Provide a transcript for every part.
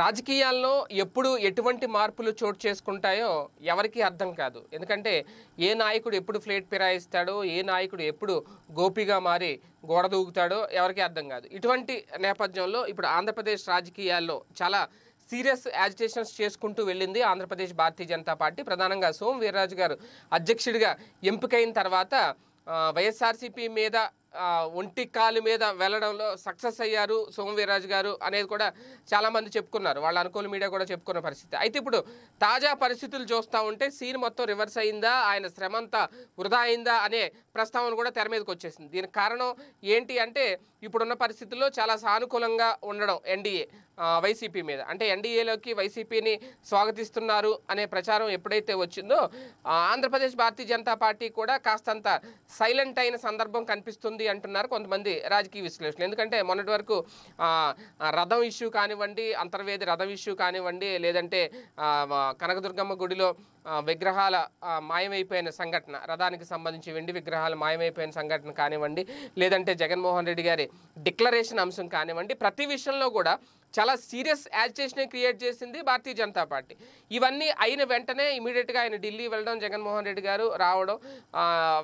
రాజకీయాల్లో ఎప్పుడు ఎటువంటి మార్పులు చోటు చేసుకుంటాయో ఎవరికీ అర్థం కాదు ఎందుకంటే ఏ నాయకుడు ఎప్పుడు ఫ్లేట్ ఫిరాయిస్తాడో ఏ నాయకుడు ఎప్పుడు గోపిగా మారి గోడ దూకుతాడో ఎవరికీ అర్థం కాదు ఇటువంటి నేపథ్యంలో ఇప్పుడు ఆంధ్రప్రదేశ్ రాజకీయాల్లో చాలా సీరియస్ యాజిటేషన్స్ చేసుకుంటూ వెళ్ళింది ఆంధ్రప్రదేశ్ భారతీయ జనతా పార్టీ ప్రధానంగా సోమ్ వీర్రాజు గారు అధ్యక్షుడిగా ఎంపికైన తర్వాత వైఎస్ఆర్సీపీ మీద ఒంటి కాలు మీద వెళ్ళడంలో సక్సెస్ అయ్యారు సోమవీరాజు గారు అనేది కూడా చాలామంది చెప్పుకున్నారు వాళ్ళ అనుకూల మీడియా కూడా చెప్పుకున్న పరిస్థితి అయితే ఇప్పుడు తాజా పరిస్థితులు చూస్తూ ఉంటే సీన్ మొత్తం రివర్స్ అయిందా ఆయన శ్రమ అంతా వృధా అయిందా అనే ప్రస్తావన కూడా తెర మీదకి వచ్చేసింది దీనికి కారణం ఏంటి అంటే ఇప్పుడున్న పరిస్థితుల్లో చాలా సానుకూలంగా ఉండడం ఎన్డీఏ వైసీపీ మీద అంటే ఎన్డీఏలోకి వైసీపీని స్వాగతిస్తున్నారు అనే ప్రచారం ఎప్పుడైతే వచ్చిందో ఆంధ్రప్రదేశ్ భారతీయ జనతా పార్టీ కూడా కాస్తంత సైలెంట్ అయిన సందర్భం కనిపిస్తుంది అంటున్నారు కొంతమంది రాజకీయ విశ్లేషణలు ఎందుకంటే మొన్నటి వరకు రథం ఇష్యూ కానివ్వండి అంతర్వేది రథం ఇష్యూ కానివ్వండి లేదంటే కనకదుర్గమ్మ గుడిలో విగ్రహాల మాయమైపోయిన సంఘటన రథానికి సంబంధించి వెండి విగ్రహాలు మాయమైపోయిన సంఘటన కానివ్వండి లేదంటే జగన్మోహన్ రెడ్డి గారి డిక్లరేషన్ అంశం కానివ్వండి ప్రతి విషయంలో కూడా చాలా సీరియస్ యాజిటేషన్ క్రియేట్ చేసింది భారతీయ జనతా పార్టీ ఇవన్నీ అయిన వెంటనే ఇమీడియట్గా ఆయన ఢిల్లీ వెళ్ళడం జగన్మోహన్ రెడ్డి గారు రావడం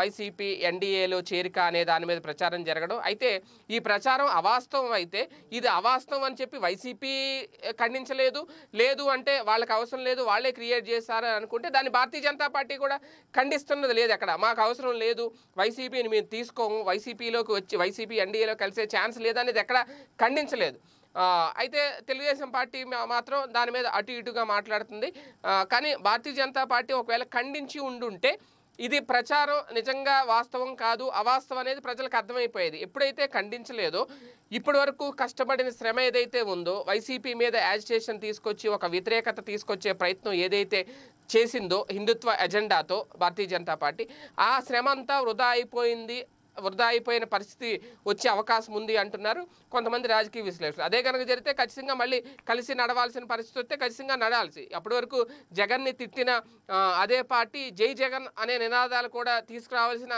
వైసీపీ ఎన్డీఏలో చేరిక అనే దాని మీద ప్రచారం జరగడం అయితే ఈ ప్రచారం అవాస్తవం అయితే ఇది అవాస్తవం అని చెప్పి వైసీపీ ఖండించలేదు లేదు అంటే వాళ్ళకి అవసరం లేదు వాళ్ళే క్రియేట్ చేశారు అనుకుంటే దాన్ని భారతీయ జనతా పార్టీ కూడా ఖండిస్తున్నది లేదు అక్కడ మాకు అవసరం లేదు వైసీపీని మేము తీసుకోము వైసీపీలోకి వచ్చి వైసీపీ ఎన్డీఏలో కలిసే ఛాన్స్ లేదనేది ఎక్కడ ఖండించలేదు అయితే తెలుగుదేశం పార్టీ మాత్రం దాని మీద అటు ఇటుగా మాట్లాడుతుంది కానీ భారతీయ జనతా పార్టీ ఒకవేళ ఖండించి ఉండుంటే ఇది ప్రచారం నిజంగా వాస్తవం కాదు అవాస్తవం అనేది ప్రజలకు అర్థమైపోయేది ఎప్పుడైతే ఖండించలేదో ఇప్పటి వరకు కష్టపడిన శ్రమ ఏదైతే ఉందో వైసీపీ మీద యాజిటేషన్ తీసుకొచ్చి ఒక వ్యతిరేకత తీసుకొచ్చే ప్రయత్నం ఏదైతే చేసిందో హిందుత్వ ఎజెండాతో భారతీయ జనతా పార్టీ ఆ శ్రమ అంతా వృధా అయిపోయింది వృధా అయిపోయిన పరిస్థితి వచ్చే అవకాశం ఉంది అంటున్నారు కొంతమంది రాజకీయ విశ్లేషకులు అదే కనుక జరిగితే ఖచ్చితంగా మళ్ళీ కలిసి నడవాల్సిన పరిస్థితి వస్తే ఖచ్చితంగా నడాల్సి అప్పటి వరకు జగన్ని తిట్టిన అదే పార్టీ జై జగన్ అనే నినాదాలు కూడా తీసుకురావాల్సిన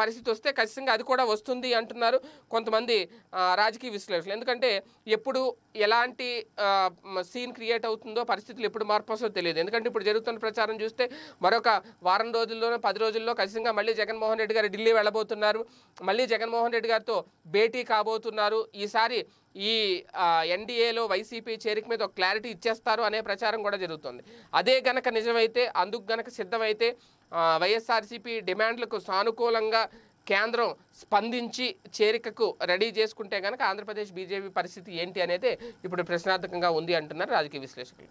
పరిస్థితి వస్తే ఖచ్చితంగా అది కూడా వస్తుంది అంటున్నారు కొంతమంది రాజకీయ విశ్లేషకులు ఎందుకంటే ఎప్పుడు ఎలాంటి సీన్ క్రియేట్ అవుతుందో పరిస్థితులు ఎప్పుడు మార్పు తెలియదు ఎందుకంటే ఇప్పుడు జరుగుతున్న ప్రచారం చూస్తే మరొక వారం రోజుల్లోనో పది రోజుల్లో ఖచ్చితంగా మళ్ళీ జగన్మోహన్ రెడ్డి గారు ఢిల్లీ వెళ్ళబోతున్నారు మళ్ళీ జగన్మోహన్ రెడ్డి గారితో భేటీ కాబోతున్నారు ఈసారి ఈ ఎన్డీఏలో వైసీపీ చేరిక మీద ఒక క్లారిటీ ఇచ్చేస్తారు అనే ప్రచారం కూడా జరుగుతుంది అదే గనక నిజమైతే అందుకు గనక సిద్ధమైతే వైఎస్ఆర్సీపీ డిమాండ్లకు సానుకూలంగా కేంద్రం స్పందించి చేరికకు రెడీ చేసుకుంటే కనుక ఆంధ్రప్రదేశ్ బీజేపీ పరిస్థితి ఏంటి అనేది ఇప్పుడు ప్రశ్నార్థకంగా ఉంది అంటున్నారు రాజకీయ విశ్లేషకులు